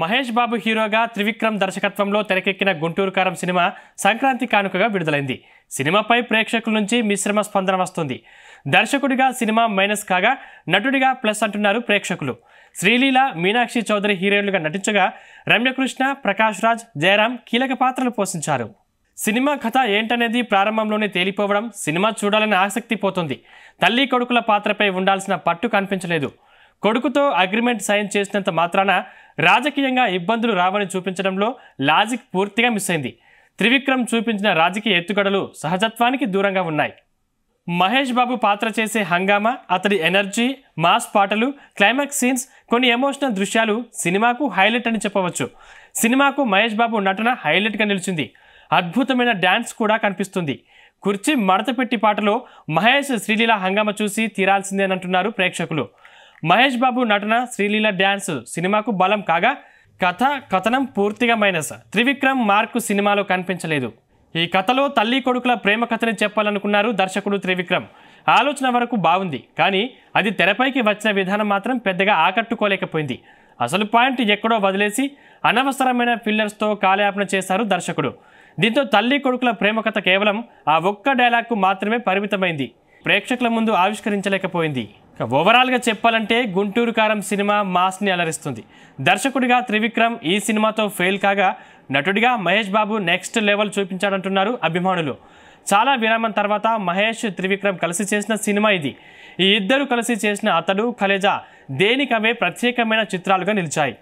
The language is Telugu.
మహేష్ బాబు హీరోగా త్రివిక్రమ్ దర్శకత్వంలో తెరకెక్కిన గుంటూరు కారం సినిమా సంక్రాంతి కానుకగా విడుదలైంది సినిమాపై ప్రేక్షకుల నుంచి మిశ్రమ స్పందన వస్తుంది దర్శకుడిగా సినిమా మైనస్ కాగా నటుడిగా ప్లస్ అంటున్నారు ప్రేక్షకులు శ్రీలీల మీనాక్షి చౌదరి హీరోయిన్లుగా నటించగా రమ్యకృష్ణ ప్రకాష్ రాజ్ జయరాం కీలక పాత్రలు పోషించారు సినిమా కథ ఏంటనేది ప్రారంభంలోనే తేలిపోవడం సినిమా చూడాలని ఆసక్తి పోతుంది తల్లి కొడుకుల పాత్రపై ఉండాల్సిన పట్టు కనిపించలేదు కొడుకుతో అగ్రిమెంట్ సైన్ చేసినంత మాత్రాన రాజకీయంగా ఇబ్బందులు రావని చూపించడంలో లాజిక్ పూర్తిగా మిస్ అయింది త్రివిక్రమ్ చూపించిన రాజకీయ ఎత్తుగడలు సహజత్వానికి దూరంగా ఉన్నాయి మహేష్ బాబు పాత్ర చేసే హంగామా అతడి ఎనర్జీ మాస్ పాటలు క్లైమాక్స్ సీన్స్ కొన్ని ఎమోషనల్ దృశ్యాలు సినిమాకు హైలైట్ అని చెప్పవచ్చు సినిమాకు మహేష్ బాబు నటన హైలైట్గా నిలిచింది అద్భుతమైన డ్యాన్స్ కూడా కనిపిస్తుంది కుర్చీ మడత పెట్టి పాటలో మహేష్ శ్రీలీల హంగామా చూసి తీరాల్సిందేనంటున్నారు ప్రేక్షకులు మహేష్ బాబు నటన శ్రీలీల డ్యాన్స్ సినిమాకు బలం కాగా కథ కథనం పూర్తిగా మైనస్ త్రివిక్రమ్ మార్క్ సినిమాలో కనిపించలేదు ఈ కథలో తల్లి కొడుకుల ప్రేమ కథని చెప్పాలనుకున్నారు దర్శకుడు త్రివిక్రమ్ ఆలోచన వరకు బాగుంది కానీ అది తెరపైకి వచ్చిన విధానం మాత్రం పెద్దగా ఆకట్టుకోలేకపోయింది అసలు పాయింట్ ఎక్కడో వదిలేసి అనవసరమైన ఫిల్లర్స్తో కాలయాపన చేశారు దర్శకుడు దీంతో తల్లి కొడుకుల ప్రేమ కథ కేవలం ఆ ఒక్క డైలాగ్కు మాత్రమే పరిమితమైంది ప్రేక్షకుల ముందు ఆవిష్కరించలేకపోయింది ఓవరాల్గా చెప్పాలంటే గుంటూరు కారం సినిమా మాస్ని అలరిస్తుంది దర్శకుడిగా త్రివిక్రమ్ ఈ సినిమాతో ఫెయిల్ కాగా నటుడిగా మహేష్ బాబు నెక్స్ట్ లెవెల్ చూపించాడంటున్నారు అభిమానులు చాలా విరామం తర్వాత మహేష్ త్రివిక్రమ్ కలిసి చేసిన సినిమా ఇది ఈ ఇద్దరు కలిసి చేసిన అతడు కలేజా దేనికవే ప్రత్యేకమైన చిత్రాలుగా నిలిచాయి